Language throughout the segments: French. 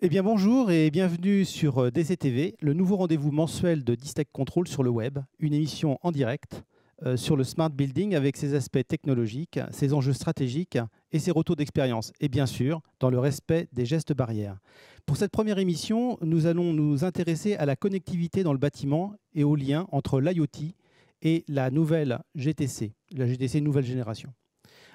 Eh bien bonjour et bienvenue sur euh, DCTV, le nouveau rendez-vous mensuel de Distech Control sur le web, une émission en direct euh, sur le smart building avec ses aspects technologiques, ses enjeux stratégiques et ses retours d'expérience, et bien sûr dans le respect des gestes barrières. Pour cette première émission, nous allons nous intéresser à la connectivité dans le bâtiment et aux liens entre l'IoT et la nouvelle GTC, la GTC nouvelle génération.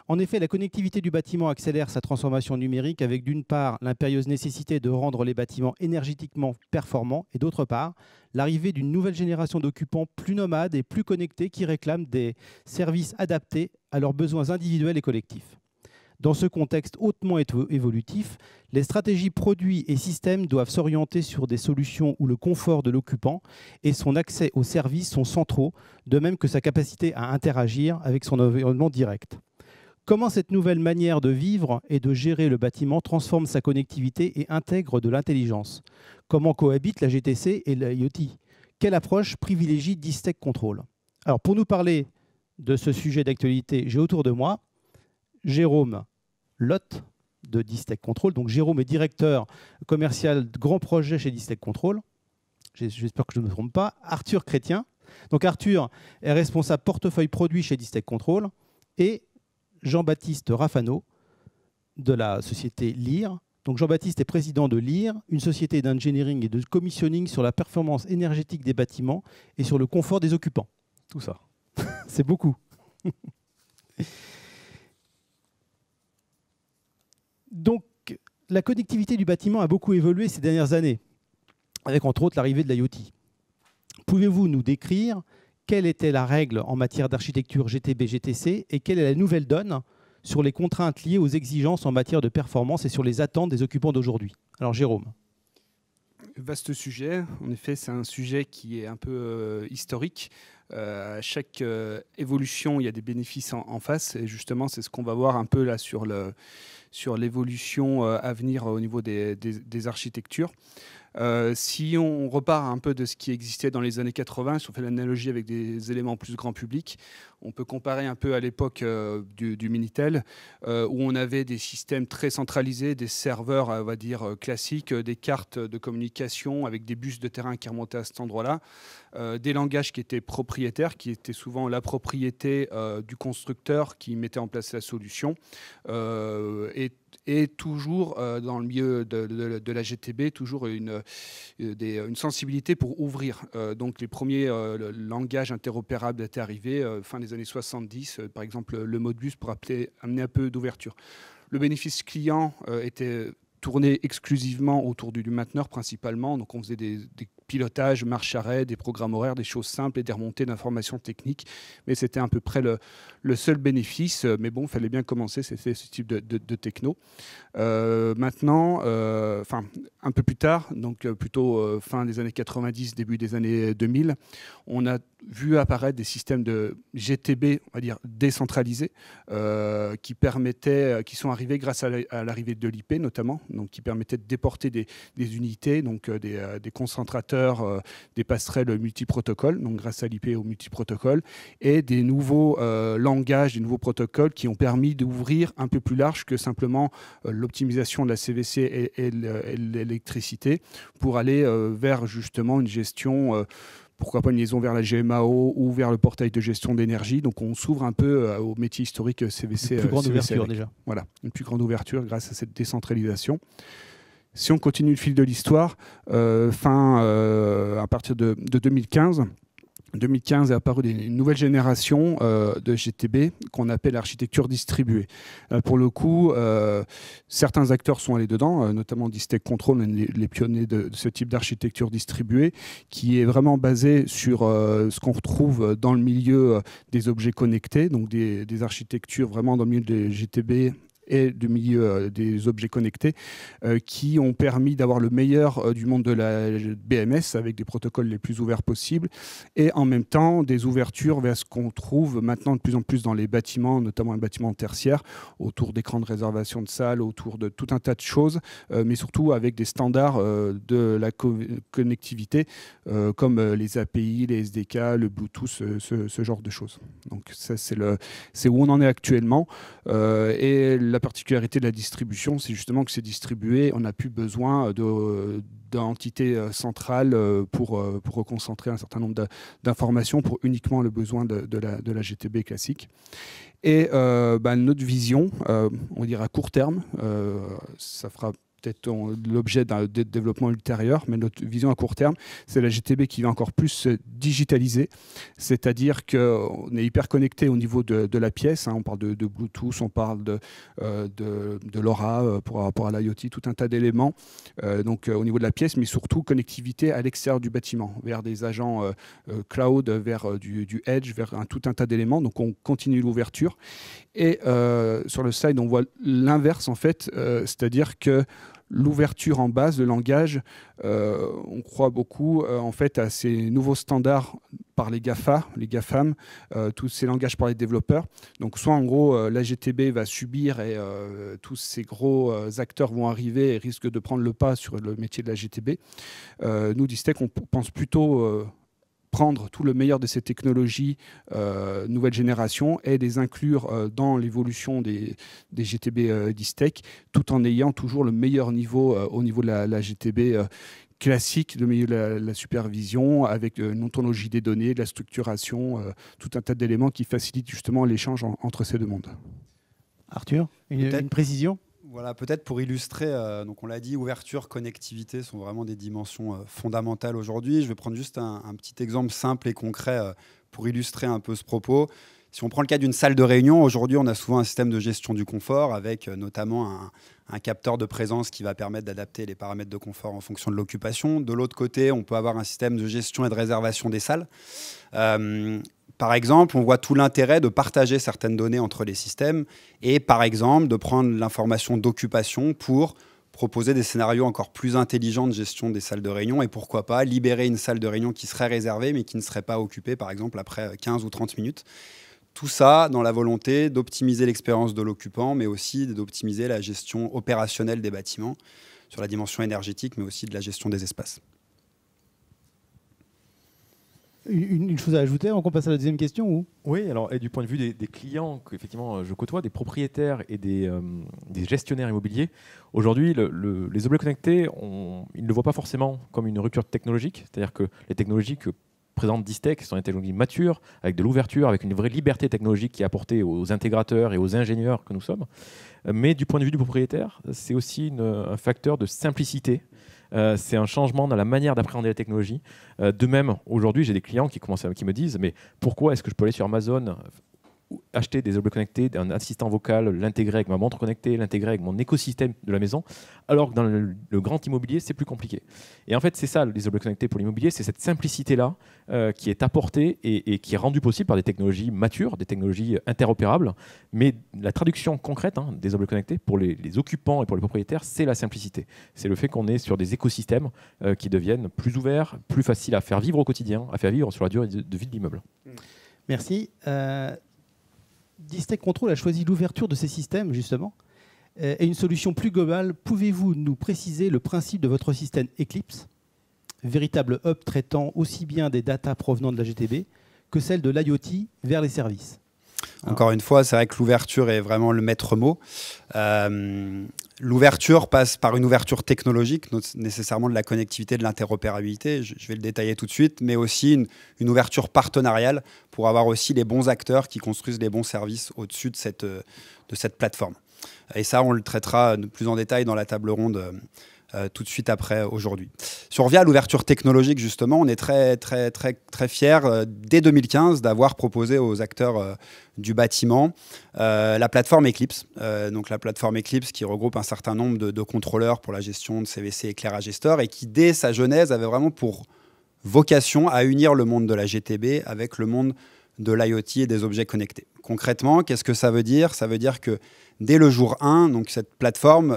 En effet, la connectivité du bâtiment accélère sa transformation numérique avec d'une part l'impérieuse nécessité de rendre les bâtiments énergétiquement performants et d'autre part l'arrivée d'une nouvelle génération d'occupants plus nomades et plus connectés qui réclament des services adaptés à leurs besoins individuels et collectifs. Dans ce contexte hautement évolutif, les stratégies produits et systèmes doivent s'orienter sur des solutions où le confort de l'occupant et son accès aux services sont centraux, de même que sa capacité à interagir avec son environnement direct. Comment cette nouvelle manière de vivre et de gérer le bâtiment transforme sa connectivité et intègre de l'intelligence Comment cohabitent la GTC et l'IoT Quelle approche privilégie Distec Control Alors pour nous parler de ce sujet d'actualité, j'ai autour de moi Jérôme Lotte de Distec Control. Donc Jérôme est directeur commercial de grands projets chez Distec Control. J'espère que je ne me trompe pas. Arthur Chrétien. Donc Arthur est responsable portefeuille produit chez Distec Control et Jean-Baptiste Raffano de la société LIRE. Donc Jean-Baptiste est président de LIRE, une société d'engineering et de commissioning sur la performance énergétique des bâtiments et sur le confort des occupants. Tout ça. C'est beaucoup. Donc la connectivité du bâtiment a beaucoup évolué ces dernières années, avec entre autres l'arrivée de l'IoT. Pouvez-vous nous décrire quelle était la règle en matière d'architecture GTB-GTC et quelle est la nouvelle donne sur les contraintes liées aux exigences en matière de performance et sur les attentes des occupants d'aujourd'hui. Alors Jérôme. Vaste sujet, en effet c'est un sujet qui est un peu euh, historique. Euh, à chaque euh, évolution, il y a des bénéfices en, face. Et justement, c'est ce qu'on va voir un peu là sur, sur l'évolution à venir au niveau des architectures. Euh, si on repart un peu de ce qui existait dans les années 80, si on fait l'analogie avec des éléments plus grand public, on peut comparer un peu à l'époque euh, du, Minitel, euh, où on avait des systèmes très centralisés, des serveurs, euh, on va dire, classiques, des cartes de communication avec des bus de terrain qui remontaient à cet endroit-là, des langages qui étaient propriétaires, qui étaient souvent la propriété du constructeur qui mettait en place la solution. et toujours dans le milieu de, la GTB, toujours une, une sensibilité pour ouvrir. donc les premiers langages interopérables étaient arrivés fin des années 70, euh, par exemple le bus pour appeler, amener un peu d'ouverture. Le bénéfice client euh, était tourné exclusivement autour du, du mainteneur principalement, donc on faisait des pilotage, marche arrêt, des programmes horaires, des choses simples et des remontées d'informations techniques. Mais c'était à peu près le, seul bénéfice. Euh, mais bon, il fallait bien commencer, c'était ce type de, techno. Euh, maintenant, euh, enfin, un peu plus tard, donc plutôt fin des années 90, début des années 2000, on a vu apparaître des systèmes de GTB, on va dire décentralisés, qui permettaient, qui sont arrivés grâce à l'arrivée de l'IP notamment, donc qui permettaient de déporter des, unités, donc des concentrateurs euh, des passerelles multiprotocoles, donc grâce à l'IP au multiprotocole, et des nouveaux euh, langages, des nouveaux protocoles qui ont permis d'ouvrir un peu plus large que simplement euh, l'optimisation de la CVC et, l'électricité pour aller vers justement une gestion pourquoi pas une liaison vers la GMAO ou vers le portail de gestion d'énergie. Donc on s'ouvre un peu au métier historique CVC. Une plus grande ouverture déjà. Voilà, une plus grande ouverture grâce à cette décentralisation si on continue le fil de l'histoire, euh, fin euh, à partir de, 2015, 2015 est apparu une nouvelle génération euh, de GTB qu'on appelle l'architecture distribuée. pour le coup, certains acteurs sont allés dedans, notamment Distech Control, les, pionniers de, ce type d'architecture distribuée, qui est vraiment basée sur ce qu'on retrouve dans le milieu des objets connectés, donc des, des, architectures vraiment dans le milieu des GTB et du milieu euh, des objets connectés euh, qui ont permis d'avoir le meilleur euh, du monde de la BMS avec des protocoles les plus ouverts possibles et en même temps des ouvertures vers ce qu'on trouve maintenant de plus en plus dans les bâtiments, notamment un bâtiment tertiaire, autour d'écrans de réservation de salles, autour de tout un tas de choses, mais surtout avec des standards de la connectivité comme les API, les SDK, le Bluetooth, ce, genre de choses. Donc ça c'est où on en est actuellement et la particularité de la distribution, c'est justement que c'est distribué. On n'a plus besoin d'entités euh, centrales euh, pour, euh, pour reconcentrer un certain nombre d'informations pour uniquement le besoin de, la, GTB classique. Et bah, notre vision, on dirait à court terme, ça fera peut-être l'objet d'un développement ultérieur, mais notre vision à court terme, c'est la GTB qui va encore plus se digitaliser, c'est-à-dire qu'on est hyper connecté au niveau de, la pièce, hein. on parle de, Bluetooth, on parle de, euh, l'Aura de, euh, pour, rapport à l'IoT, tout un tas d'éléments euh, donc au niveau de la pièce, mais surtout connectivité à l'extérieur du bâtiment, vers des agents cloud, vers du, du, edge, vers un, tout un tas d'éléments, donc on continue l'ouverture. Et sur le side, on voit l'inverse en fait, c'est-à-dire que l'ouverture en base, de langage. Euh, on croit beaucoup euh, en fait à ces nouveaux standards par les GAFA, les GAFAM, euh, tous ces langages par les développeurs. Donc soit en gros la GTB va subir et tous ces gros acteurs vont arriver et risquent de prendre le pas sur le métier de la GTB. nous, d'ISTEC, on pense plutôt prendre tout le meilleur de ces technologies euh, nouvelle génération et les inclure euh, dans l'évolution des, GTB euh, distec, tout en ayant toujours le meilleur niveau au niveau de la, GTB classique, le milieu de la, supervision, avec une ontologie des données, de la structuration, tout un tas d'éléments qui facilitent justement l'échange entre ces deux mondes. Arthur, une précision voilà, peut-être pour illustrer, euh, donc on l'a dit, ouverture, connectivité sont vraiment des dimensions euh, fondamentales aujourd'hui. Je vais prendre juste un, petit exemple simple et concret euh, pour illustrer un peu ce propos. Si on prend le cas d'une salle de réunion, aujourd'hui on a souvent un système de gestion du confort avec notamment un capteur de présence qui va permettre d'adapter les paramètres de confort en fonction de l'occupation. De l'autre côté, on peut avoir un système de gestion et de réservation des salles. Par exemple, on voit tout l'intérêt de partager certaines données entre les systèmes et, par exemple, de prendre l'information d'occupation pour proposer des scénarios encore plus intelligents de gestion des salles de réunion et pourquoi pas libérer une salle de réunion qui serait réservée mais qui ne serait pas occupée, par exemple, après 15 ou 30 minutes. Tout ça dans la volonté d'optimiser l'expérience de l'occupant, mais aussi d'optimiser la gestion opérationnelle des bâtiments sur la dimension énergétique, mais aussi de la gestion des espaces. Une, chose à ajouter on qu'on passe à la deuxième question ou Oui, alors et du point de vue des, clients qu'effectivement euh, je côtoie, des propriétaires et des, euh, gestionnaires immobiliers, aujourd'hui les objets connectés, ils ne le voient pas forcément comme une rupture technologique, c'est-à-dire que les technologies que présente Distech sont des technologies matures, avec de l'ouverture, avec une vraie liberté technologique qui est apportée aux intégrateurs et aux ingénieurs que nous sommes. Euh, mais du point de vue du propriétaire, c'est aussi une, un facteur de simplicité euh, c'est un changement dans la manière d'appréhender la technologie. Euh, de même, aujourd'hui, j'ai des clients qui, commencent qui me disent, mais pourquoi est-ce que je peux aller sur Amazon acheter des objets connectés, un assistant vocal, l'intégrer avec ma montre connectée, l'intégrer avec mon écosystème de la maison, alors que dans le, grand immobilier, c'est plus compliqué. Et en fait, c'est ça, les objets connectés pour l'immobilier, c'est cette simplicité-là euh, qui est apportée et, qui est rendue possible par des technologies matures, des technologies interopérables, mais la traduction concrète hein, des objets connectés pour les, occupants et pour les propriétaires, c'est la simplicité. C'est le fait qu'on est sur des écosystèmes euh, qui deviennent plus ouverts, plus faciles à faire vivre au quotidien, à faire vivre sur la durée de vie de l'immeuble. Merci. Euh, Distech Control a choisi l'ouverture de ces systèmes, justement, euh, et une solution plus globale. Pouvez-vous nous préciser le principe de votre système Eclipse, véritable hub traitant aussi bien des datas provenant de la GTB que celle de l'IoT vers les services encore une fois, c'est vrai que l'ouverture est vraiment le maître mot. Euh, L'ouverture passe par une ouverture technologique, nécessairement de la connectivité, de l'interopérabilité, je vais le détailler tout de suite, mais aussi une, ouverture partenariale pour avoir aussi les bons acteurs qui construisent les bons services au-dessus de cette, euh, de cette plateforme. Et ça, on le traitera plus en détail dans la table ronde euh, euh, tout de suite après aujourd'hui. Sur Via, l'ouverture technologique, justement, on est très, très, très, très fiers euh, dès 2015 d'avoir proposé aux acteurs euh, du bâtiment la plateforme Eclipse. donc la plateforme Eclipse qui regroupe un certain nombre de, de contrôleurs pour la gestion de CVC éclairage et store et qui, dès sa genèse, avait vraiment pour vocation à unir le monde de la GTB avec le monde de l'IoT et des objets connectés. Concrètement, qu'est-ce que ça veut dire Ça veut dire que dès le jour 1, donc cette plateforme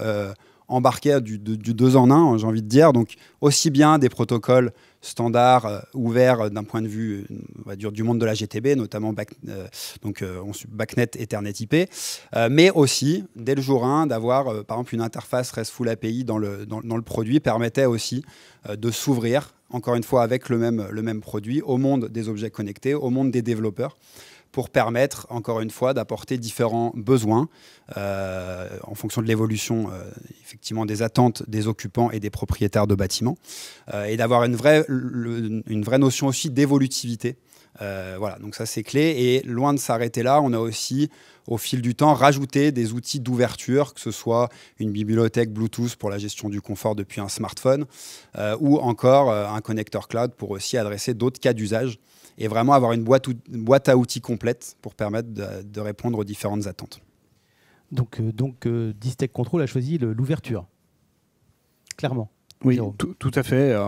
embarquer du, deux en un, j'ai envie de dire. Donc, aussi bien des protocoles standards euh, ouverts euh, d'un point de vue euh, on va dire, du monde de la GTB, notamment BACnet, donc, Ethernet IP, mais aussi, dès le jour 1, d'avoir par exemple une interface RESTful API dans le, dans, le produit permettait aussi de s'ouvrir, encore une fois avec le même, le même produit, au monde des objets connectés, au monde des développeurs pour permettre, encore une fois, d'apporter différents besoins euh, en fonction de l'évolution euh, effectivement des attentes des occupants et des propriétaires de bâtiments, euh, et d'avoir une vraie, une vraie notion aussi d'évolutivité. voilà, donc ça c'est clé. Et loin de s'arrêter là, on a aussi au fil du temps rajouté des outils d'ouverture, que ce soit une bibliothèque Bluetooth pour la gestion du confort depuis un smartphone, ou encore un connecteur cloud pour aussi adresser d'autres cas d'usage et vraiment avoir une boîte, boîte à outils complète pour permettre de, répondre aux différentes attentes. Donc, euh, donc euh, Control a choisi l'ouverture, clairement. Oui, tout à fait. Euh,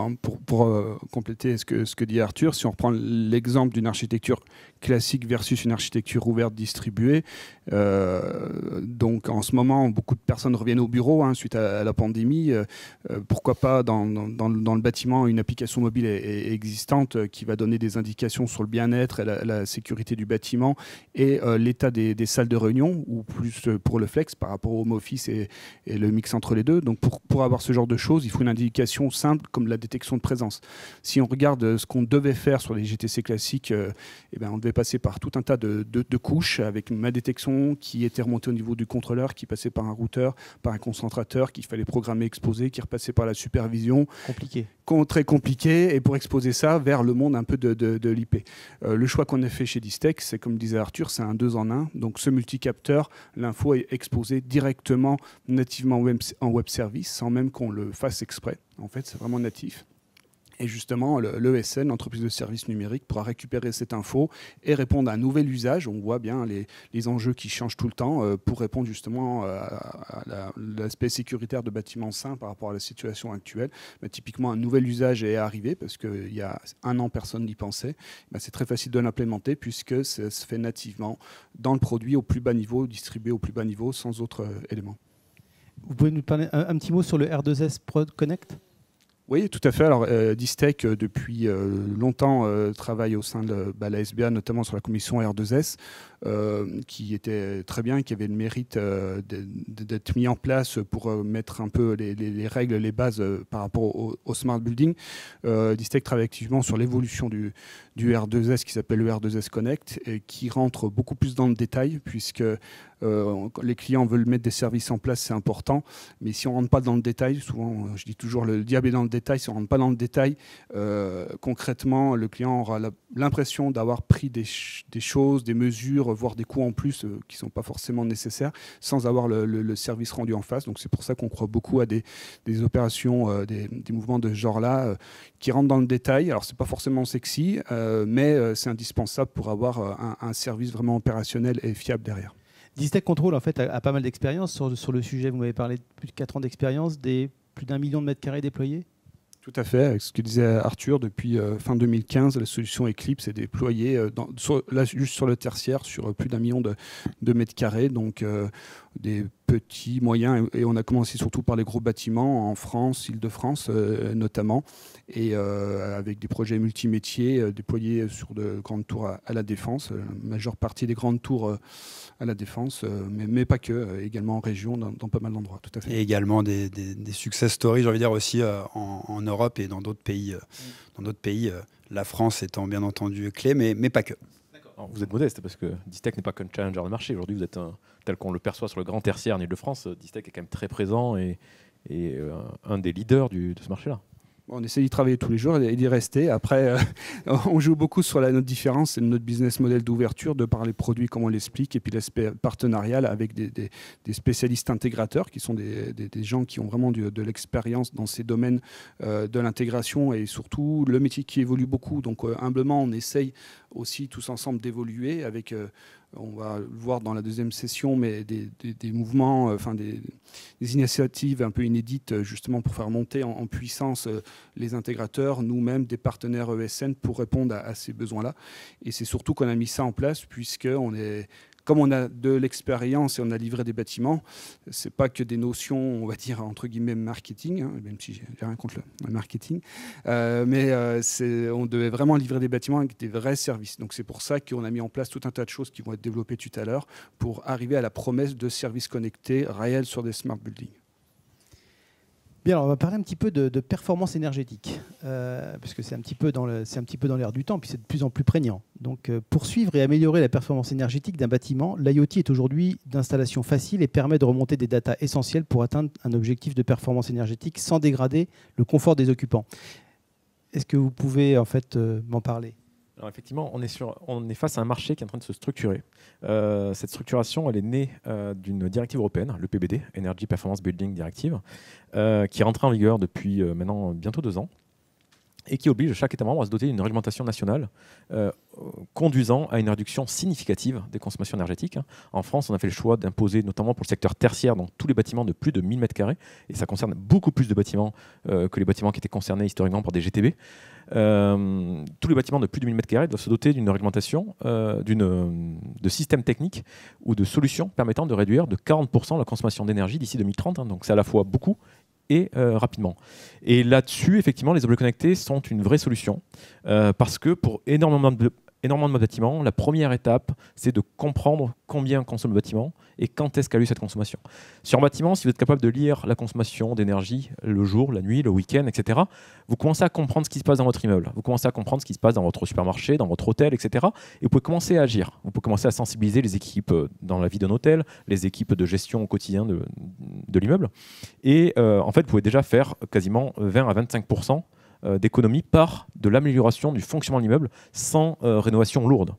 pour, euh, compléter ce que, dit Arthur, si on reprend l'exemple d'une architecture classique versus une architecture ouverte distribuée, euh, donc en ce moment, beaucoup de personnes reviennent au bureau hein, suite à, la pandémie. pourquoi pas dans, le bâtiment, une application mobile est, existante qui va donner des indications sur le bien-être, et la, sécurité du bâtiment et l'état des, salles de réunion, ou plus pour le flex par rapport au home office et, le mix entre les deux. Donc pour, pour avoir ce genre de choses, il faut une indication simple comme la détection de présence. Si on regarde euh, ce qu'on devait faire sur les GTC classiques, euh, eh ben, on devait passer par tout un tas de, couches avec ma détection qui était remontée au niveau du contrôleur, qui passait par un routeur, par un concentrateur, qu'il fallait programmer, exposer, qui repassait par la supervision. Compliqué. très compliqué, et pour exposer ça vers le monde un peu de, l'IP. Euh, le choix qu'on a fait chez distec c'est comme disait Arthur, c'est un deux en un. Donc ce multicapteur, l'info est exposée directement nativement web, en web service, sans même qu'on le fasse exprès en fait, c'est vraiment natif. Et justement, l'ESN, l'entreprise de services numériques, pourra récupérer cette info et répondre à un nouvel usage. On voit bien les, enjeux qui changent tout le temps euh, pour répondre justement euh, à, l'aspect sécuritaire de bâtiments sains par rapport à la situation actuelle. Mais typiquement, un nouvel usage est arrivé parce qu'il y a un an, personne n'y pensait. Ben, c'est très facile de l'implémenter puisque ça se fait nativement dans le produit au plus bas niveau, distribué au plus bas niveau, sans autre euh, élément. Vous pouvez nous parler un, petit mot sur le R2S Pro Connect oui, tout à fait. Alors, euh, Distech, euh, depuis euh, longtemps, euh, travaille au sein de bah, la SBA, notamment sur la commission R2S, qui était très bien, qui avait le mérite d'être mis en place pour mettre un peu les, règles, les bases par rapport au, smart building. Distec travaille activement sur l'évolution du, du, R2S qui s'appelle le R2S Connect et qui rentre beaucoup plus dans le détail, puisque euh, les clients veulent mettre des services en place, c'est important. Mais si on ne rentre pas dans le détail, souvent, je dis toujours, le diable est dans le détail. Si on ne rentre pas dans le détail, euh, concrètement, le client aura l'impression d'avoir pris des, choses, des mesures, voire des coûts en plus euh, qui ne sont pas forcément nécessaires, sans avoir le, service rendu en face. Donc c'est pour ça qu'on croit beaucoup à des, opérations, des, mouvements de ce genre-là, qui rentrent dans le détail. Alors c'est pas forcément sexy, mais c'est indispensable pour avoir un service vraiment opérationnel et fiable derrière. Distech Control, en fait, a, pas mal d'expérience sur, le sujet. Vous m'avez parlé de plus de 4 ans d'expérience, des plus d'un million de mètres carrés déployés Tout à fait. ce que disait Arthur, depuis euh, fin 2015, la solution Eclipse est déployée euh, juste sur le tertiaire, sur euh, plus d'un million de, de, mètres carrés. Donc, des petits, moyens, et on a commencé surtout par les gros bâtiments en France, Île-de-France euh, notamment, et euh, avec des projets multimétiers euh, déployés sur de grandes tours à, la Défense, la majeure partie des grandes tours à la Défense, mais, pas que, également en région, dans, pas mal d'endroits, tout à fait. Et également des, des, success stories, j'ai envie de dire aussi en, Europe et dans d'autres pays, mm. dans d'autres pays, la France étant bien entendu clé, mais pas que vous êtes modeste parce que Distech n'est pas qu'un challenger de marché. Aujourd'hui, vous êtes tel qu'on le perçoit sur le grand tertiaire en Ile-de-France. Distech est quand même très présent et, euh, un des leaders de ce marché-là on essaie d'y travailler tous les jours et d'y rester. Après, euh, on joue beaucoup sur la, notre différence et notre business model d'ouverture, de par les produits, comme on l'explique, et puis l'aspect partenarial avec des, spécialistes intégrateurs, qui sont des, gens qui ont vraiment de l'expérience dans ces domaines euh, de l'intégration et surtout le métier qui évolue beaucoup. Donc, euh, humblement, on essaye aussi tous ensemble d'évoluer avec on va le voir dans la deuxième session, mais des, mouvements, euh, enfin des, initiatives un peu inédites euh, justement pour faire monter en, puissance euh, les intégrateurs, nous-mêmes des partenaires ESN pour répondre à, à ces besoins-là. Et c'est surtout qu'on a mis ça en place puisqu'on est comme on a de l'expérience et on a livré des bâtiments, ce n'est pas que des notions, on va dire, entre guillemets, marketing, hein, même si j'ai rien contre le marketing, euh, mais euh, on devait vraiment livrer des bâtiments avec des vrais services. Donc c'est pour ça qu'on a mis en place tout un tas de choses qui vont être développées tout à l'heure pour arriver à la promesse de services connectés réels sur des smart buildings alors on va parler un petit peu de, performance énergétique, euh, puisque c'est un petit peu dans l'air du temps, puis c'est de plus en plus prégnant. Donc, euh, poursuivre et améliorer la performance énergétique d'un bâtiment, l'IoT est aujourd'hui d'installation facile et permet de remonter des datas essentielles pour atteindre un objectif de performance énergétique sans dégrader le confort des occupants. Est-ce que vous pouvez en fait euh, m'en parler effectivement, on est, face à un marché qui est en train de se structurer. Euh, cette structuration, elle est née euh, d'une directive européenne, le PBD, Energy Performance Building Directive, euh, qui est rentrée en vigueur depuis maintenant bientôt deux ans et qui oblige chaque État membre à se doter d'une réglementation nationale conduisant à une réduction significative des consommations énergétiques. En France, on a fait le choix d'imposer, notamment pour le secteur tertiaire, dans tous les bâtiments de plus de 1000 m, et ça concerne beaucoup plus de bâtiments que les bâtiments qui étaient concernés historiquement par des GTB. Euh, tous les bâtiments de plus de 1000 m2 doivent se doter d'une réglementation, euh, d'une, euh, de systèmes techniques ou de solutions permettant de réduire de 40% la consommation d'énergie d'ici 2030. Hein. donc c'est à la fois beaucoup et rapidement. Et là-dessus, effectivement, les objets connectés sont une vraie solution parce que pour énormément de, énormément de bâtiments. La première étape, c'est de comprendre combien consomme le bâtiment et quand est-ce qu'a eu cette consommation. Sur un bâtiment, si vous êtes capable de lire la consommation d'énergie le jour, la nuit, le week-end, etc., vous commencez à comprendre ce qui se passe dans votre immeuble. Vous commencez à comprendre ce qui se passe dans votre supermarché, dans votre hôtel, etc. Et vous pouvez commencer à agir. Vous pouvez commencer à sensibiliser les équipes euh, dans la vie d'un hôtel, les équipes de gestion au quotidien de, l'immeuble. Et euh, en fait, vous pouvez déjà faire quasiment 20 à 25 euh, d'économie par de l'amélioration du fonctionnement de l'immeuble sans euh, rénovation lourde.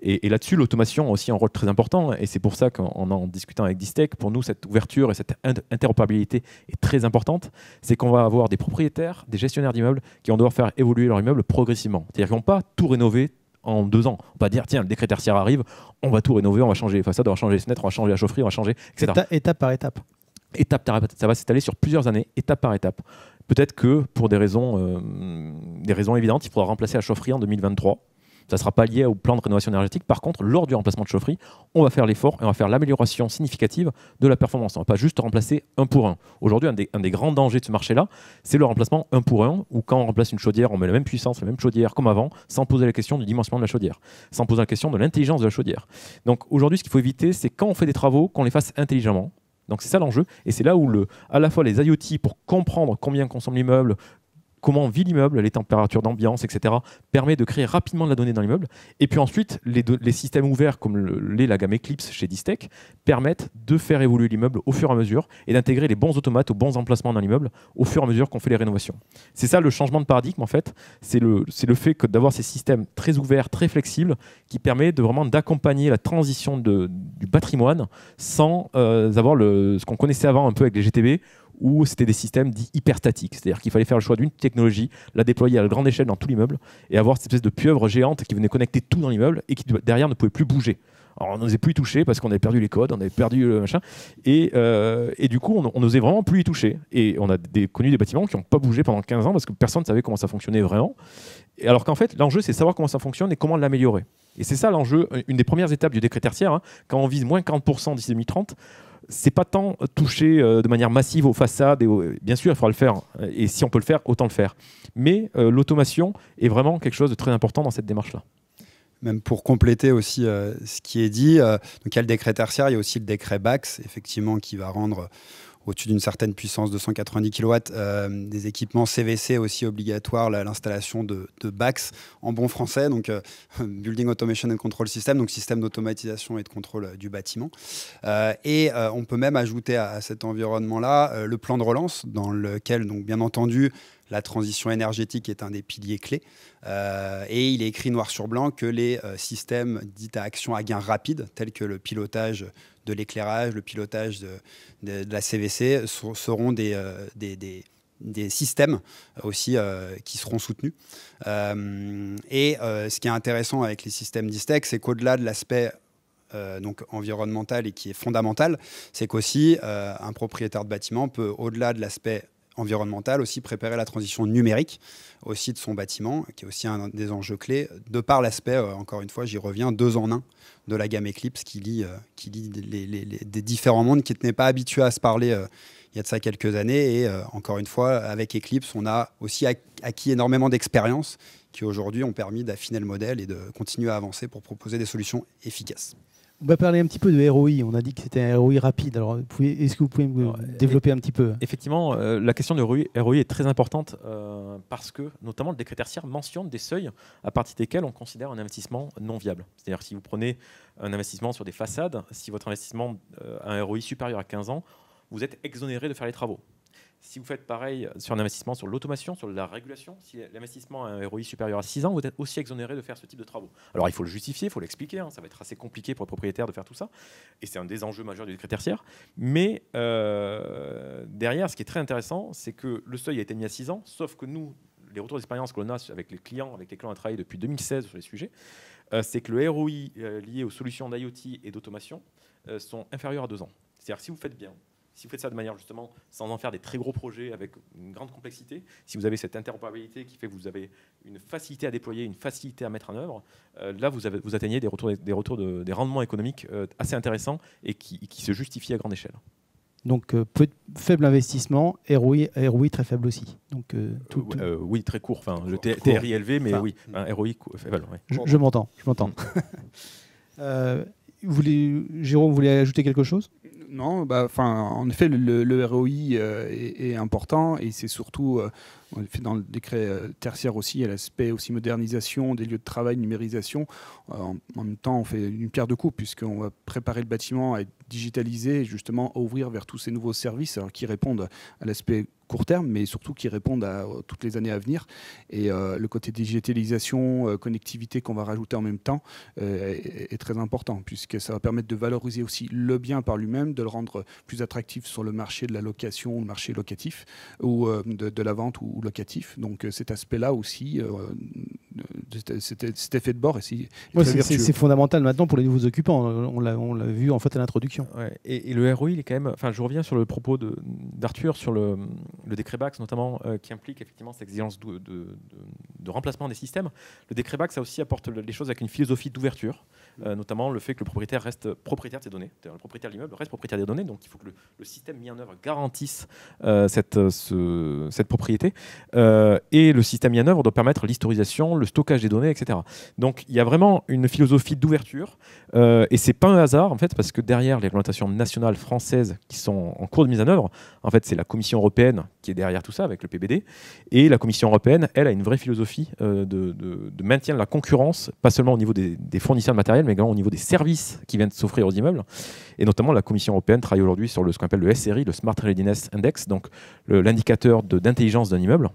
Et, là-dessus, l'automation a aussi un rôle très important. Et c'est pour ça qu'en en, discutant avec Distec, pour nous, cette ouverture et cette interopérabilité est très importante. C'est qu'on va avoir des propriétaires, des gestionnaires d'immeubles qui vont devoir faire évoluer leur immeuble progressivement. C'est-à-dire qu'ils vont pas tout rénover en deux ans. On va dire, tiens, le décret tertiaire arrive, on va tout rénover, on va changer les façades, on va changer les fenêtres, on va changer la chaufferie, on va changer, etc. étape par étape. Étape par étape. Ça va s'étaler sur plusieurs années, étape par étape. Peut-être que pour euh, des raisons, évidentes, il faudra remplacer la chaufferie en 2023 ça ne sera pas lié au plan de rénovation énergétique. Par contre, lors du remplacement de chaufferie, on va faire l'effort et on va faire l'amélioration significative de la performance. On ne va pas juste remplacer un pour un. Aujourd'hui, un, un des, grands dangers de ce marché-là, c'est le remplacement un pour un, où quand on remplace une chaudière, on met la même puissance, la même chaudière comme avant, sans poser la question du dimensionnement de la chaudière, sans poser la question de l'intelligence de la chaudière. Donc aujourd'hui, ce qu'il faut éviter, c'est quand on fait des travaux, qu'on les fasse intelligemment, donc c'est ça l'enjeu, et c'est là où le, à la fois les IoT pour comprendre combien consomme l'immeuble, comment vit l'immeuble, les températures d'ambiance, etc., permet de créer rapidement de la donnée dans l'immeuble. Et puis ensuite, les, systèmes ouverts comme l'est la gamme Eclipse chez Distech permettent de faire évoluer l'immeuble au fur et à mesure et d'intégrer les bons automates aux bons emplacements dans l'immeuble au fur et à mesure qu'on fait les rénovations. C'est ça le changement de paradigme en fait, c'est le, le fait d'avoir ces systèmes très ouverts, très flexibles, qui permet de vraiment d'accompagner la transition du patrimoine sans euh, avoir le, ce qu'on connaissait avant un peu avec les GTB où c'était des systèmes dits hyperstatiques, c'est-à-dire qu'il fallait faire le choix d'une technologie, la déployer à grande échelle dans tout l'immeuble et avoir cette espèce de pieuvre géante qui venait connecter tout dans l'immeuble et qui derrière ne pouvait plus bouger. Alors on n'osait plus y toucher parce qu'on avait perdu les codes, on avait perdu le machin. Et, euh, et du coup, on n'osait vraiment plus y toucher. Et on a des, connu des bâtiments qui n'ont pas bougé pendant 15 ans parce que personne ne savait comment ça fonctionnait vraiment. Et alors qu'en fait, l'enjeu, c'est savoir comment ça fonctionne et comment l'améliorer. Et c'est ça l'enjeu, une des premières étapes du décret tertiaire. Hein. quand on vise moins 40% d'ici 2030, c'est pas tant toucher euh, de manière massive aux façades. Et Bien sûr, il faudra le faire. Euh, et si on peut le faire, autant le faire. Mais euh, l'automation est vraiment quelque chose de très important dans cette démarche-là même pour compléter aussi ce qui est dit, donc il y a le décret tertiaire, il y a aussi le décret BAX, effectivement, qui va rendre au-dessus d'une certaine puissance de 190 kW, euh, des équipements CVC aussi obligatoires, l'installation de, BACS en bon français, donc euh, Building Automation and Control System, donc système d'automatisation et de contrôle euh, du bâtiment. et on peut même ajouter à, à cet environnement-là le plan de relance, dans lequel, donc, bien entendu, la transition énergétique est un des piliers clés. Euh, et il est écrit noir sur blanc que les euh, systèmes dits à action à gain rapide, tels que le pilotage de l'éclairage, le pilotage de, la CVC, seront euh, des, des, systèmes aussi qui seront soutenus. et ce qui est intéressant avec les systèmes d'ISTEC, c'est qu'au-delà de l'aspect donc environnemental et qui est fondamental, c'est qu'aussi un propriétaire de bâtiment peut, au-delà de l'aspect environnementale, aussi préparer la transition numérique aussi de son bâtiment, qui est aussi un des enjeux clés, de par l'aspect, euh, encore une fois, j'y reviens, deux en un de la gamme Eclipse qui lie, euh, qui les, des différents mondes qui n'étaient pas habitués à se parler euh, il y a de ça quelques années. Et encore une fois, avec Eclipse, on a aussi acquis énormément d'expérience qui aujourd'hui ont permis d'affiner le modèle et de continuer à avancer pour proposer des solutions efficaces. On va parler un petit peu de ROI. On a dit que c'était un ROI rapide. Alors, est-ce que vous pouvez développer un petit peu Effectivement, euh, la question de ROI, est très importante euh, parce que, notamment, le décret tertiaire mentionne des seuils à partir desquels on considère un investissement non viable. C'est-à-dire, si vous prenez un investissement sur des façades, si votre investissement euh, a un ROI supérieur à 15 ans, vous êtes exonéré de faire les travaux. Si vous faites pareil sur un investissement sur l'automation, sur la régulation, si l'investissement a un ROI supérieur à 6 ans, vous êtes aussi exonéré de faire ce type de travaux. Alors il faut le justifier, il faut l'expliquer, hein. ça va être assez compliqué pour le propriétaire de faire tout ça, et c'est un des enjeux majeurs du décret tertiaire. Mais euh, derrière, ce qui est très intéressant, c'est que le seuil a été mis à 6 ans, sauf que nous, les retours d'expérience que l'on a avec les clients, avec les on a travaillé depuis 2016 sur les sujets, euh, c'est que le ROI euh, lié aux solutions d'IoT et d'automation sont inférieurs à 2 ans. C'est-à-dire si vous faites bien, si vous faites ça de manière justement sans en faire des très gros projets avec une grande complexité, si vous avez cette interopérabilité qui fait que vous avez une facilité à déployer, une facilité à mettre en œuvre, euh, là vous, atteignez des retours, des, retours de, des rendements économiques euh, assez intéressants et qui, se justifient à grande échelle. Donc euh, faible investissement, ROI, très faible aussi. Donc, tout, oui, très court. Enfin, le élevé, mais oui, hmm. un ROI faible. Je, m'entends, je m'entends. Hmm. Jérôme, vous voulez ajouter quelque chose non, bah, en effet, le, ROI euh, est, important et c'est surtout, euh, dans le décret euh, tertiaire aussi, il l'aspect aussi modernisation des lieux de travail, numérisation. En, même temps, on fait une pierre de coup puisqu'on va préparer le bâtiment à être digitaliser justement ouvrir vers tous ces nouveaux services hein, qui répondent à l'aspect court terme, mais surtout qui répondent à euh, toutes les années à venir. Et euh, le côté digitalisation, euh, connectivité qu'on va rajouter en même temps est, très important, puisque ça va permettre de valoriser aussi le bien par lui-même, de le rendre plus attractif sur le marché de la location, le marché locatif, ou de, la vente ou locatif. Donc cet aspect-là aussi cet effet de bord. Ouais, c'est fondamental maintenant pour les nouveaux occupants. On l'a vu en fait à l'introduction. Et, le ROI, il est quand même. Enfin, je reviens sur le propos d'Arthur sur le, le, décret Bax, notamment, euh, qui implique effectivement cette exigence de, de remplacement des systèmes, le décret BAC, ça aussi apporte les choses avec une philosophie d'ouverture, mm. euh, notamment le fait que le propriétaire reste propriétaire de ces données. Le propriétaire de l'immeuble reste propriétaire des données, donc il faut que le, système mis en œuvre garantisse euh, cette, euh, cette propriété. et le système mis en œuvre doit permettre l'historisation, le stockage des données, etc. Donc il y a vraiment une philosophie d'ouverture, et c'est pas un hasard, en fait, parce que derrière les réglementations nationales françaises qui sont en cours de mise en œuvre, en fait, c'est la Commission européenne qui est derrière tout ça avec le PBD, et la Commission européenne, elle, a une vraie philosophie euh, de, de, maintien la concurrence, pas seulement au niveau des, fournisseurs de matériel, mais également au niveau des services qui viennent s'offrir aux immeubles. Et notamment, la Commission européenne travaille aujourd'hui sur ce qu'on appelle le SRI, le Smart Readiness Index, donc l'indicateur d'intelligence d'un immeuble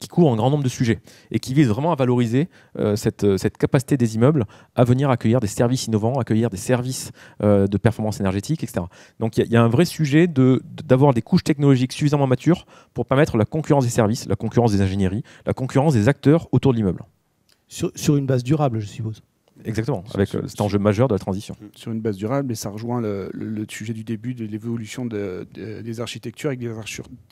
qui couvre un grand nombre de sujets et qui vise vraiment à valoriser euh, euh, cette, capacité des immeubles à venir accueillir des services innovants, accueillir des services euh, de performance énergétique, etc. Donc il y, a un vrai sujet d'avoir des couches technologiques suffisamment matures pour permettre la concurrence des services, la concurrence des ingénieries, la concurrence des acteurs autour de l'immeuble. sur une base durable, je suppose Exactement, avec euh, cet enjeu majeur de la transition. Sur une base durable, et ça rejoint le, sujet du début de l'évolution des architectures avec des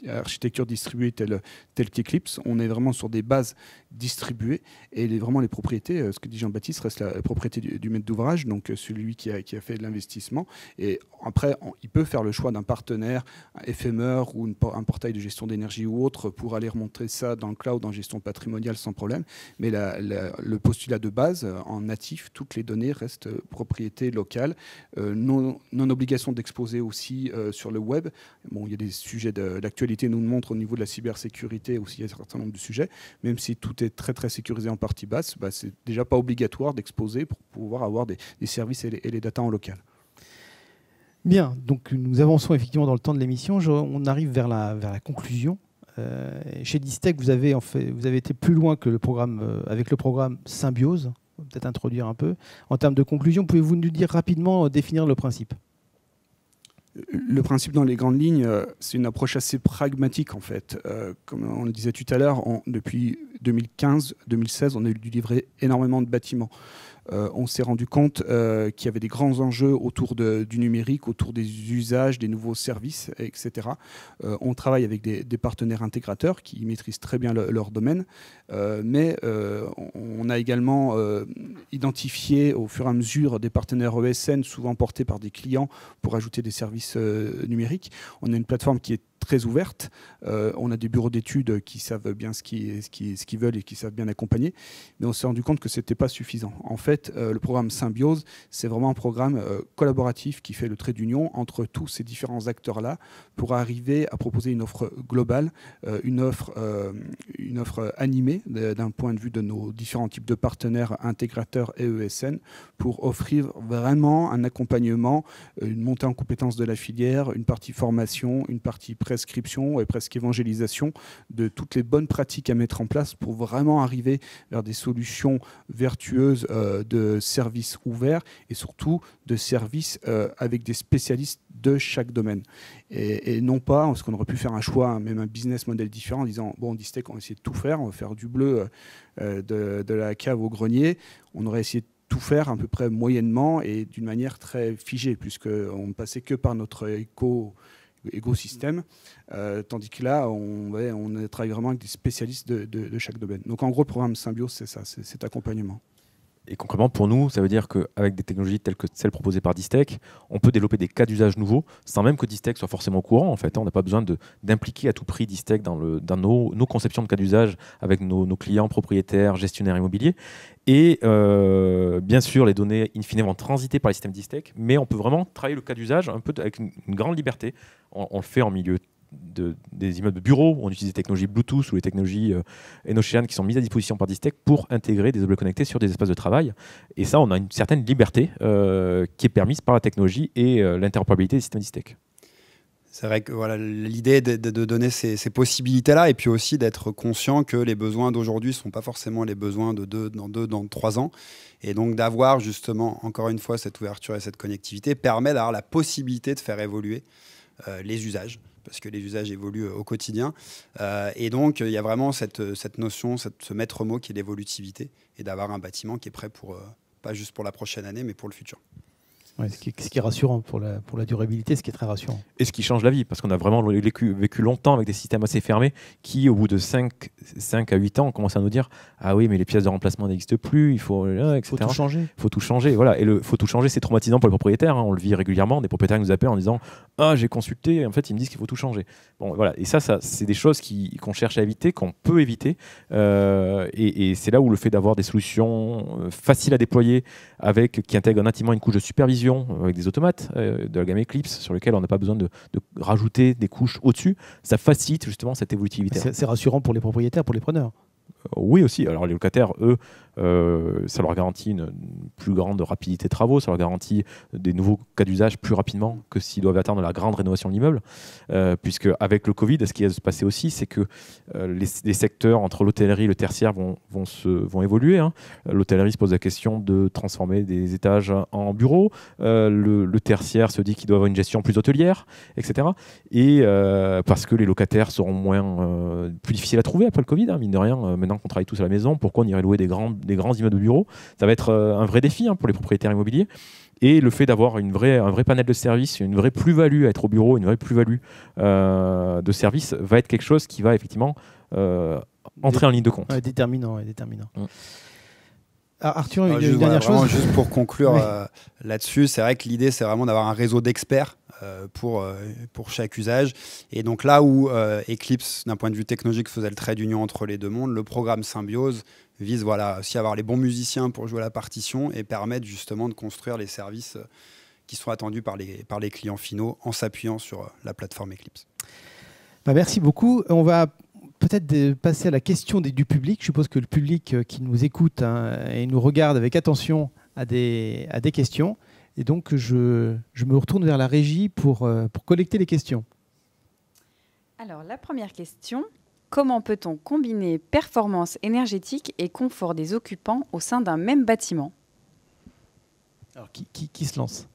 architectures distribuées telles, qu'Eclipse. On est vraiment sur des bases distribuées et vraiment les propriétés, euh, ce que dit Jean-Baptiste, reste la propriété du, maître d'ouvrage, donc euh, celui qui a, fait de l'investissement. Et après, il peut faire le choix d'un partenaire éphémère ou un portail de gestion d'énergie ou autre pour aller remonter ça dans le cloud en gestion patrimoniale sans problème. Mais le postulat de base en natif, toutes les données restent euh, propriété locale. Euh, non, obligation d'exposer aussi euh, sur le web. Bon, il y a des sujets l'actualité nous le au niveau de la cybersécurité aussi, il y a un certain nombre de sujets. Même si tout est très très sécurisé en partie basse, ce bah, c'est déjà pas obligatoire d'exposer pour pouvoir avoir des, services et les, data datas en local. Bien, donc nous avançons effectivement dans le temps de l'émission. On arrive vers la, conclusion. chez Distec, vous avez, en fait, vous avez été plus loin que le programme, avec le programme Symbiose, peut-être introduire un peu. En termes de conclusion, pouvez-vous nous dire rapidement, euh, définir le principe le principe dans les grandes lignes, euh, c'est une approche assez pragmatique en fait. Euh, comme on le disait tout à l'heure, depuis 2015-2016, on a dû livrer énormément de bâtiments. Euh, on s'est rendu compte euh, qu'il y avait des grands enjeux autour du numérique, autour des usages, des nouveaux services, etc. Euh, on travaille avec des, partenaires intégrateurs qui maîtrisent très bien leur domaine, mais on a également identifié au fur et à mesure des partenaires ESN, souvent portés par des clients, pour ajouter des services numériques. On a une plateforme qui est très ouverte. Euh, on a des bureaux d'études qui savent bien ce qu'ils ce qui, ce veulent et qui savent bien accompagner, mais on s'est rendu compte que ce n'était pas suffisant. En fait, euh, le programme Symbiose, c'est vraiment un programme euh, collaboratif qui fait le trait d'union entre tous ces différents acteurs-là pour arriver à proposer une offre globale, une, offre, une offre animée d'un point de vue de nos différents types de partenaires intégrateurs et ESN pour offrir vraiment un accompagnement, une montée en compétence de la filière, une partie formation, une partie prescription et presque évangélisation de toutes les bonnes pratiques à mettre en place pour vraiment arriver vers des solutions vertueuses euh, de services ouverts et surtout de services euh, avec des spécialistes de chaque domaine. Et, non pas, parce qu'on aurait pu faire un choix, hein, même un business model différent, en disant, bon, on disait qu'on va essayer de tout faire, on va faire du bleu euh, de, de la cave au grenier, on aurait essayé de tout faire à peu près moyennement et d'une manière très figée, puisqu'on ne passait que par notre éco écosystème. Euh, tandis que là, on, on travaille vraiment avec des spécialistes de, chaque domaine. Donc en gros, le programme Symbio c'est ça, c'est cet accompagnement et concrètement, pour nous, ça veut dire qu'avec des technologies telles que celles proposées par Distec, on peut développer des cas d'usage nouveaux sans même que Distec soit forcément au courant. En fait, hein. on n'a pas besoin d'impliquer à tout prix Distec dans, dans nos, conceptions de cas d'usage avec nos, clients, propriétaires, gestionnaires immobiliers. Et euh, bien sûr, les données infiniment fine transiter par les systèmes Distec, mais on peut vraiment travailler le cas d'usage un peu avec une, grande liberté. On, on, le fait en milieu des immeubles de bureaux, on utilise des technologies Bluetooth ou les technologies Enocean euh, qui sont mises à disposition par distec pour intégrer des objets connectés sur des espaces de travail. Et ça, on a une certaine liberté euh, qui est permise par la technologie et euh, l'interopérabilité des systèmes Distech. C'est vrai que voilà l'idée de, de, donner ces, ces possibilités-là et puis aussi d'être conscient que les besoins d'aujourd'hui ne sont pas forcément les besoins de deux, dans deux, dans trois ans. Et donc d'avoir justement, encore une fois, cette ouverture et cette connectivité permet d'avoir la possibilité de faire évoluer les usages parce que les usages évoluent euh, au quotidien. Euh, et donc, il y a vraiment cette, euh, notion, ce maître mot qui est l'évolutivité et d'avoir un bâtiment qui est prêt pour, pas juste pour la prochaine année, mais pour le futur ce, qui, est rassurant pour la, pour la durabilité, ce qui est très rassurant. Et ce qui change la vie, parce qu'on a vraiment vécu, longtemps avec des systèmes assez fermés qui, au bout de 5, 5 à 8 ans, commencent à nous dire Ah oui, mais les pièces de remplacement n'existent plus, il faut, euh, tout changer. Il faut tout changer. Voilà. Et le faut tout changer, c'est traumatisant pour les propriétaires. Hein. On le vit régulièrement. Des propriétaires nous appellent en disant Ah, j'ai consulté, en fait, ils me disent qu'il faut tout changer. Bon, voilà. Et ça, ça c'est des choses qu'on cherche à éviter, qu'on peut éviter. Euh, et, c'est là où le fait d'avoir des solutions euh, faciles à déployer, avec, qui intègrent intimement une couche de supervision euh, avec des automates euh, de la gamme Eclipse sur lequel on n'a pas besoin de, de rajouter des couches au-dessus, ça facilite justement cette évolutivité. C'est rassurant pour les propriétaires, pour les preneurs. Euh, oui aussi. Alors les locataires, eux, euh, ça leur garantit une, plus grande rapidité de travaux, ça leur garantit des nouveaux cas d'usage plus rapidement que s'ils doivent attendre la grande rénovation de l'immeuble. Euh, puisque avec le Covid, ce qui va se passer aussi, c'est que euh, les, secteurs entre l'hôtellerie et le tertiaire vont, vont, se, vont évoluer. Hein. L'hôtellerie se pose la question de transformer des étages en bureaux. Le, tertiaire se dit qu'il doit avoir une gestion plus hôtelière, etc. Et parce que les locataires seront moins plus difficiles à trouver après le Covid, hein. mine de rien. maintenant qu'on travaille tous à la maison, pourquoi on irait louer des grandes des grands immeubles de bureaux, ça va être euh, un vrai défi hein, pour les propriétaires immobiliers. Et le fait d'avoir un vrai panel de services, une vraie plus-value à être au bureau, une vraie plus-value euh, de services, va être quelque chose qui va effectivement euh, entrer en ligne de compte. déterminant, déterminant. Mm. Ah, Arthur, une, ah, dernière chose Juste pour conclure là-dessus, c'est vrai que l'idée, c'est vraiment d'avoir un réseau d'experts euh, pour, euh, pour chaque usage. Et donc là où euh, Eclipse, d'un point de vue technologique, faisait le trait d'union entre les deux mondes, le programme Symbiose vise voilà, aussi à avoir les bons musiciens pour jouer la partition et permettre justement de construire les services qui sont attendus par les, par les clients finaux en s'appuyant sur la plateforme Eclipse. Bah, merci beaucoup. On va peut-être passer à la question du public. Je suppose que le public qui nous écoute hein, et nous regarde avec attention a des, a des questions. Et donc, je, me retourne vers la régie euh, pour, collecter les questions. Alors, la première question, comment peut-on combiner performance énergétique et confort des occupants au sein d'un même bâtiment Alors, qui, se lance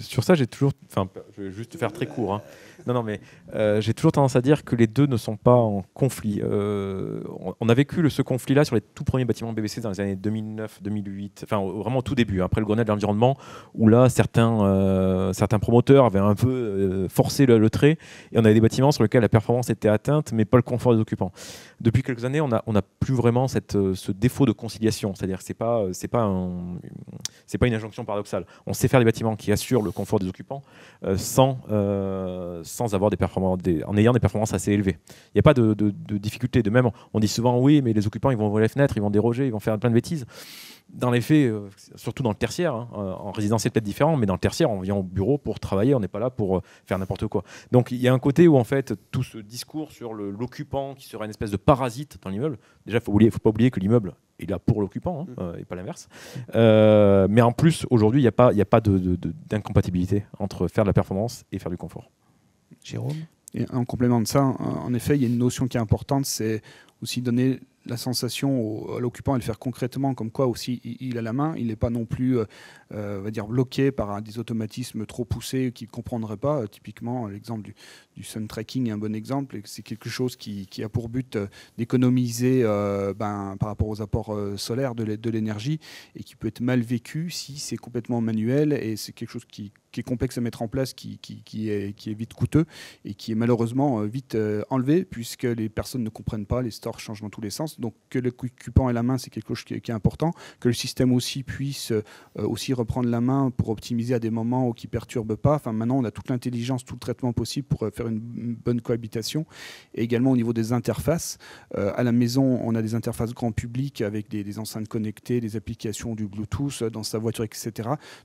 sur ça, j'ai toujours. Enfin, je vais juste faire très court. Hein. Non, non, mais euh, j'ai toujours tendance à dire que les deux ne sont pas en conflit. Euh, on, a vécu ce conflit-là sur les tout premiers bâtiments BBC dans les années 2009, 2008, enfin vraiment au tout début, hein, après le grenade de l'environnement, où là, certains, euh, certains promoteurs avaient un peu forcé le, trait et on avait des bâtiments sur lesquels la performance était atteinte, mais pas le confort des occupants. Depuis quelques années, on n'a plus vraiment ce défaut de conciliation, c'est-à-dire que ce pas, c'est pas, pas une injonction paradoxale. On sait faire des bâtiments qui assure le confort des occupants euh, sans, euh, sans avoir des performances, en ayant des performances assez élevées. Il n'y a pas de, de difficulté. De même, on dit souvent oui, mais les occupants, ils vont ouvrir les fenêtres, ils vont déroger, ils vont faire plein de bêtises dans les faits, euh, surtout dans le tertiaire, hein, euh, en résidence c'est peut-être différent, mais dans le tertiaire, on vient au bureau pour travailler, on n'est pas là pour euh, faire n'importe quoi. Donc il y a un côté où en fait tout ce discours sur l'occupant qui serait une espèce de parasite dans l'immeuble, déjà il ne faut pas oublier que l'immeuble est là pour l'occupant hein, mmh. et pas l'inverse. mais en plus, aujourd'hui, il n'y a pas, a pas d'incompatibilité de, entre faire de la performance et faire du confort. Jérôme et En complément de ça, en effet, il y a une notion qui est importante, c'est aussi donner la sensation à l'occupant et le faire concrètement, comme quoi aussi il, a la main, il n'est pas non plus euh, euh, va dire bloqué par des automatismes trop poussés qu'il ne comprendrait pas. Euh, typiquement, l'exemple du, sun tracking est un bon exemple. C'est quelque chose qui, a pour but d'économiser ben, par rapport aux apports solaires de l'énergie et qui peut être mal vécu si c'est complètement manuel et c'est quelque chose qui est complexe à mettre en place, qui, est, qui, est, vite coûteux et qui est malheureusement vite enlevé puisque les personnes ne comprennent pas, les stores changent dans tous les sens. Donc que le occupant et la main, c'est quelque chose qui est, important. Que le système aussi puisse euh, aussi reprendre la main pour optimiser à des moments où qui ne perturbe pas. Enfin, maintenant, on a toute l'intelligence, tout le traitement possible pour euh, faire une, bonne cohabitation. Et également au niveau des interfaces. Euh, à la maison, on a des interfaces grand public avec des, enceintes connectées, des applications du Bluetooth dans sa voiture, etc.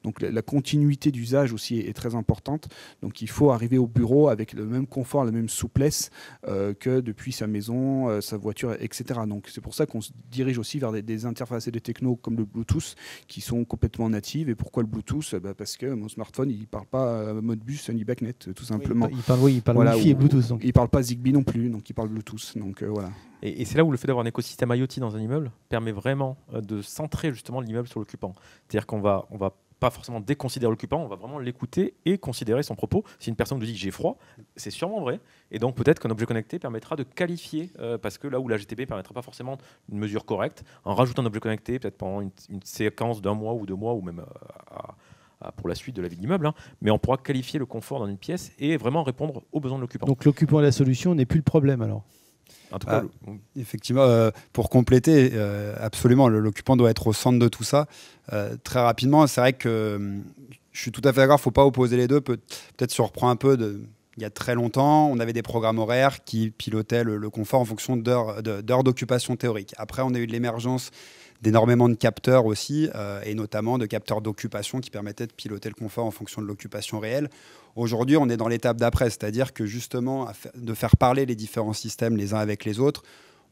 Donc la, continuité d'usage aussi est, très importante. Donc il faut arriver au bureau avec le même confort, la même souplesse que depuis sa maison, sa voiture, etc. Donc c'est pour ça qu'on se dirige aussi vers des, interfaces et des technos comme le Bluetooth qui sont complètement natives. Et pourquoi le Bluetooth bah, Parce que mon smartphone, il ne parle pas euh, mode bus ni backnet, euh, tout simplement. il parle, et Bluetooth. Il ne parle pas Zigbee non plus, donc il parle Bluetooth. Donc, euh, voilà. Et, c'est là où le fait d'avoir un écosystème IoT dans un immeuble permet vraiment de centrer justement l'immeuble sur l'occupant. C'est-à-dire qu'on va, on va pas forcément déconsidérer l'occupant, on va vraiment l'écouter et considérer son propos. Si une personne nous dit j'ai froid, c'est sûrement vrai. Et donc peut-être qu'un objet connecté permettra de qualifier, euh, parce que là où la GTB permettra pas forcément une mesure correcte, en rajoutant un objet connecté, peut-être pendant une, séquence d'un mois ou deux mois, ou même euh, pour la suite de la vie de l'immeuble, hein. mais on pourra qualifier le confort dans une pièce et vraiment répondre aux besoins de l'occupant. Donc l'occupant est la solution, n'est plus le problème alors ah. Effectivement, euh, pour compléter, euh, absolument, l'occupant doit être au centre de tout ça. Euh, très rapidement, c'est vrai que je suis tout à fait d'accord, il ne faut pas opposer les deux. Peut-être on reprend un peu de, il y a très longtemps, on avait des programmes horaires qui pilotaient le, confort en fonction d'heures d'occupation théorique. Après, on a eu de l'émergence d'énormément de capteurs aussi, euh, et notamment de capteurs d'occupation qui permettaient de piloter le confort en fonction de l'occupation réelle. Aujourd'hui, on est dans l'étape d'après, c'est-à-dire que justement, de faire parler les différents systèmes les uns avec les autres,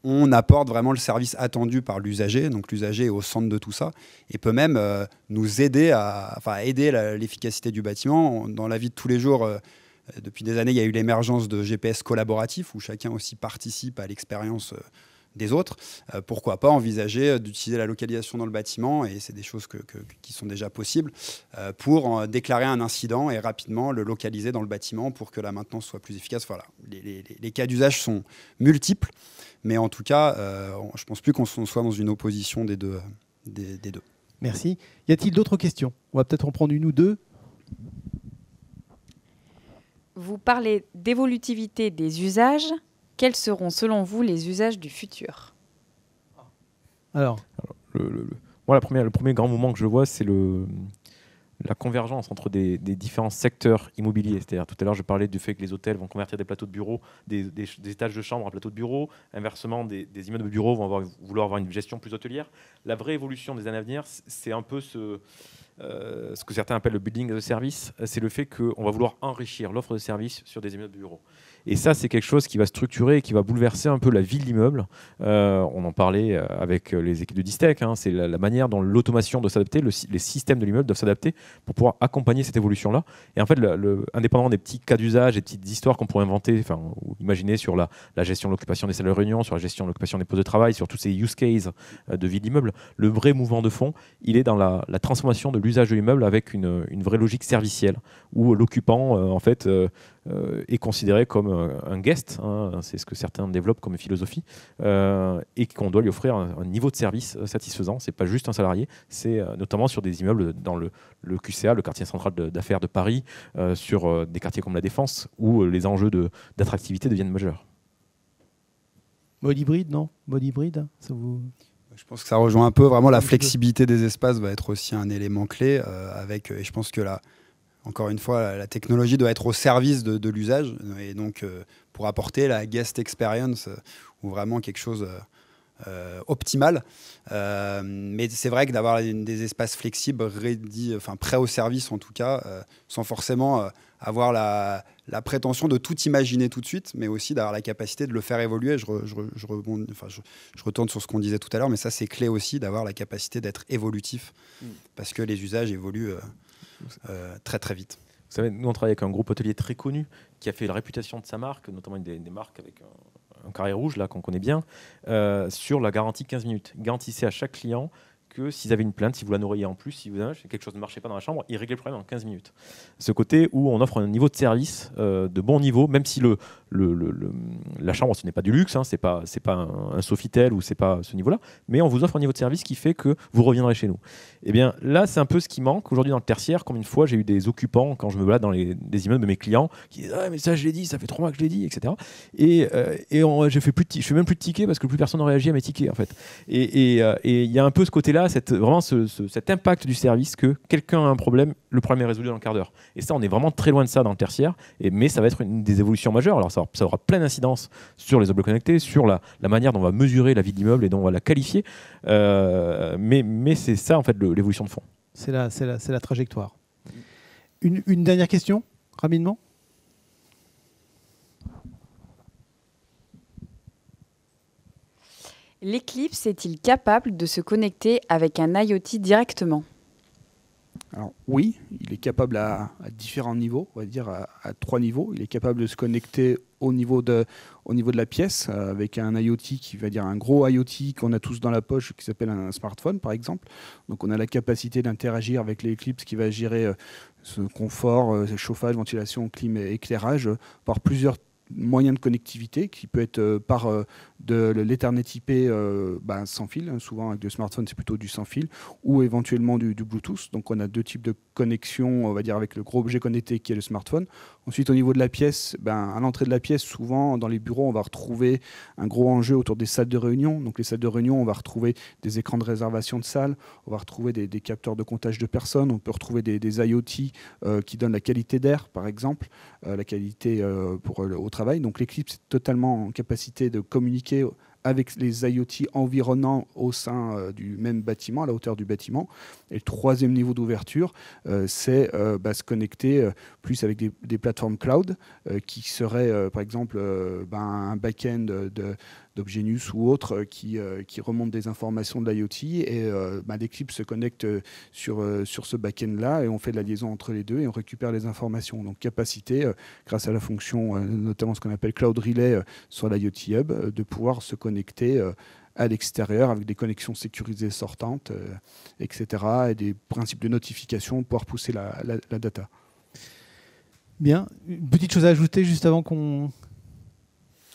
on apporte vraiment le service attendu par l'usager. Donc l'usager est au centre de tout ça et peut même euh, nous aider à aider l'efficacité du bâtiment. Dans la vie de tous les jours, euh, depuis des années, il y a eu l'émergence de GPS collaboratifs où chacun aussi participe à l'expérience des autres, euh, pourquoi pas envisager euh, d'utiliser la localisation dans le bâtiment, et c'est des choses qui sont déjà possibles, euh, pour déclarer un incident et rapidement le localiser dans le bâtiment pour que la maintenance soit plus efficace. Voilà, les, cas d'usage sont multiples, mais en tout cas, je ne pense plus qu'on soit dans une opposition des Des, des deux. Merci. Y a-t-il d'autres questions On va peut-être en prendre une ou deux. Vous parlez d'évolutivité des usages. Quels seront, selon vous, les usages du futur Alors, le, le premier grand moment que je vois, c'est le la convergence entre des, différents secteurs immobiliers. C'est-à-dire, tout à l'heure, je parlais du fait que les hôtels vont convertir des plateaux de bureaux, des, étages de chambres en plateaux de bureaux. Inversement, des, immeubles de bureaux vont vouloir avoir une gestion plus hôtelière. La vraie évolution des années à venir, c'est un peu ce, euh, ce que certains appellent le building as a service. C'est le fait qu'on va vouloir enrichir l'offre de services sur des immeubles de bureaux. Et ça, c'est quelque chose qui va structurer et qui va bouleverser un peu la vie de l'immeuble. Euh, on en parlait euh, avec euh, les équipes de distec. Hein. c'est la, manière dont l'automation doit s'adapter, les systèmes de l'immeuble doivent s'adapter pour pouvoir accompagner cette évolution-là. Et en fait, le, indépendamment des petits cas d'usage des petites histoires qu'on pourrait inventer, enfin, ou imaginer sur la, gestion de l'occupation des salles de réunion, sur la gestion de l'occupation des postes de travail, sur tous ces use cases de vie de l'immeuble, le vrai mouvement de fond, il est dans la, transformation de l'usage de l'immeuble avec une, vraie logique servicielle où l'occupant, en fait, est considéré comme un guest, hein, c'est ce que certains développent comme philosophie, euh, et qu'on doit lui offrir un, niveau de service euh, satisfaisant. C'est pas juste un salarié, c'est euh, notamment sur des immeubles dans le, le QCA, le quartier central d'affaires de, Paris, sur des quartiers comme la Défense, où les enjeux d'attractivité deviennent majeurs. Mode hybride, non Mode hybride, ça vous... Je pense que ça rejoint un peu vraiment la flexibilité des espaces va être aussi un élément clé avec et je pense que la encore une fois, la technologie doit être au service de, l'usage et donc euh, pour apporter la guest experience euh, ou vraiment quelque chose euh, euh optimal. mais c'est vrai que d'avoir des espaces flexibles, enfin prêts au service en tout cas, sans forcément avoir la, prétention de tout imaginer tout de suite, mais aussi d'avoir la capacité de le faire évoluer. Je, rebond, je retourne sur ce qu'on disait tout à l'heure, mais ça c'est clé aussi d'avoir la capacité d'être évolutif, mm. parce que les usages évoluent. Euh, très très vite. Vous savez, nous on travaille avec un groupe hôtelier très connu qui a fait la réputation de sa marque, notamment une des, marques avec un, carré rouge là qu'on connaît bien, euh, sur la garantie 15 minutes. Garantissez à chaque client que s'ils avaient une plainte, si vous la nourriez en plus, si vous, quelque chose ne marchait pas dans la chambre, ils réglaient le problème en 15 minutes. Ce côté où on offre un niveau de service euh, de bon niveau, même si le, le, la chambre, ce n'est pas du luxe, hein, c'est pas, pas un, Sofitel ou c'est pas ce niveau-là, mais on vous offre un niveau de service qui fait que vous reviendrez chez nous. Et eh bien là, c'est un peu ce qui manque aujourd'hui dans le tertiaire. comme une fois j'ai eu des occupants quand je me balade dans les immeubles de mes clients qui disent ah mais ça je l'ai dit, ça fait trois mois que je l'ai dit, etc. Et, et euh, plus je fais même plus de tickets parce que plus personne n'a réagi à mes tickets en fait. Euh, et il y a un peu ce côté-là, vraiment cet impact du service que quelqu'un a un problème, le problème est résolu dans le quart d'heure. Et ça, on est vraiment très loin de ça dans le tertiaire. Et mais ça va être une des évolutions majeures. Alors ça, aura, plein d'incidences sur les objets connectés, sur la, manière dont on va mesurer la vie de l'immeuble et dont on va la qualifier. Euh, mais, c'est ça, en fait, l'évolution de fond. C'est la, trajectoire. Une, une dernière question, rapidement L'Eclipse est-il capable de se connecter avec un IoT directement alors oui, il est capable à, différents niveaux, on va dire à, trois niveaux. Il est capable de se connecter au niveau de, niveau de la pièce euh, avec un IoT qui va dire un gros IoT qu'on a tous dans la poche qui s'appelle un smartphone par exemple. Donc on a la capacité d'interagir avec l'Eclipse qui va gérer euh, ce confort, euh, chauffage, ventilation, climat, éclairage par plusieurs moyen de connectivité qui peut être euh, par euh, de l'Ethernet IP euh, ben, sans fil, hein. souvent avec le smartphone c'est plutôt du sans fil, ou éventuellement du, Bluetooth. Donc on a deux types de connexions, on va dire avec le gros objet connecté qui est le smartphone. Ensuite au niveau de la pièce, ben, à l'entrée de la pièce, souvent dans les bureaux on va retrouver un gros enjeu autour des salles de réunion. Donc les salles de réunion, on va retrouver des écrans de réservation de salles, on va retrouver des, capteurs de comptage de personnes, on peut retrouver des, IoT qui donnent la qualité d'air par exemple, la qualité pour le, donc l'Eclipse est totalement en capacité de communiquer avec les IoT environnants au sein euh, du même bâtiment, à la hauteur du bâtiment. Et le troisième niveau d'ouverture, euh, c'est euh, bah, se connecter plus avec des, plateformes cloud qui seraient, par exemple, ben, un back-end de, d'Obgenius ou autres euh, qui, euh, qui remontent des informations de l'IoT. Et euh, bah, se connecte sur, sur ce back-end-là et on fait de la liaison entre les deux et on récupère les informations. Donc capacité, grâce à la fonction, notamment ce qu'on appelle Cloud Relay sur l'IoT Hub, de pouvoir se connecter à l'extérieur avec des connexions sécurisées sortantes, etc. et des principes de notification pour pousser la, la, data. Bien, une petite chose à ajouter juste avant qu'on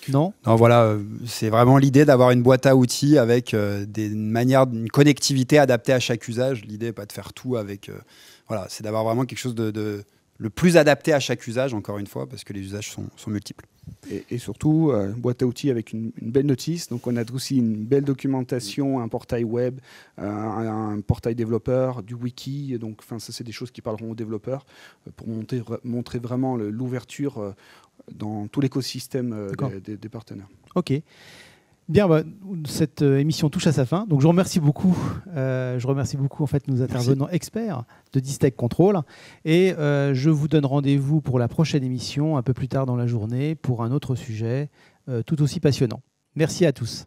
non. voilà, euh, c'est vraiment l'idée d'avoir une boîte à outils avec euh, des manières, une connectivité adaptée à chaque usage. L'idée n'est pas de faire tout avec. Euh, voilà, c'est d'avoir vraiment quelque chose de le plus adapté à chaque usage, encore une fois, parce que les usages sont, multiples. Et, surtout, euh, boîte à outils avec une, belle notice. Donc, on a aussi une belle documentation, un portail web, euh, un, portail développeur, du wiki. Donc, ça, c'est des choses qui parleront aux développeurs euh, pour monter, montrer vraiment l'ouverture dans tout l'écosystème des, des, partenaires. OK. Bien, bah, cette euh, émission touche à sa fin. Donc, je remercie beaucoup. Euh, je remercie beaucoup en fait nos intervenants experts de Distech Control. Et euh, je vous donne rendez-vous pour la prochaine émission un peu plus tard dans la journée pour un autre sujet tout aussi passionnant. Merci à tous.